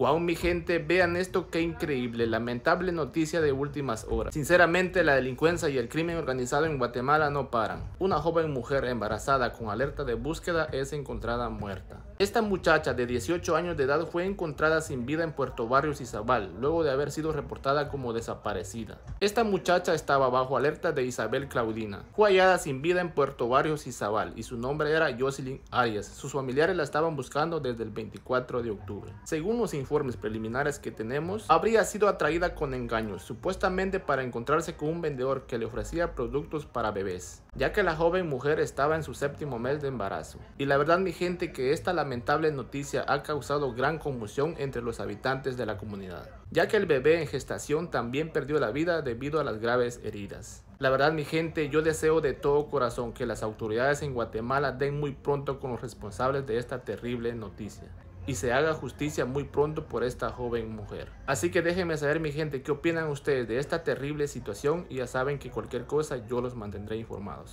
Wow, mi gente, vean esto, qué increíble. Lamentable noticia de últimas horas. Sinceramente, la delincuencia y el crimen organizado en Guatemala no paran. Una joven mujer embarazada con alerta de búsqueda es encontrada muerta. Esta muchacha de 18 años de edad fue encontrada sin vida en Puerto Barrios Izabal, luego de haber sido reportada como desaparecida. Esta muchacha estaba bajo alerta de Isabel Claudina. Fue hallada sin vida en Puerto Barrios Izabal y su nombre era Jocelyn Arias. Sus familiares la estaban buscando desde el 24 de octubre. Según los informes, preliminares que tenemos, habría sido atraída con engaños, supuestamente para encontrarse con un vendedor que le ofrecía productos para bebés, ya que la joven mujer estaba en su séptimo mes de embarazo. Y la verdad mi gente que esta lamentable noticia ha causado gran conmoción entre los habitantes de la comunidad, ya que el bebé en gestación también perdió la vida debido a las graves heridas. La verdad, mi gente, yo deseo de todo corazón que las autoridades en Guatemala den muy pronto con los responsables de esta terrible noticia y se haga justicia muy pronto por esta joven mujer. Así que déjenme saber mi gente qué opinan ustedes de esta terrible situación y ya saben que cualquier cosa yo los mantendré informados.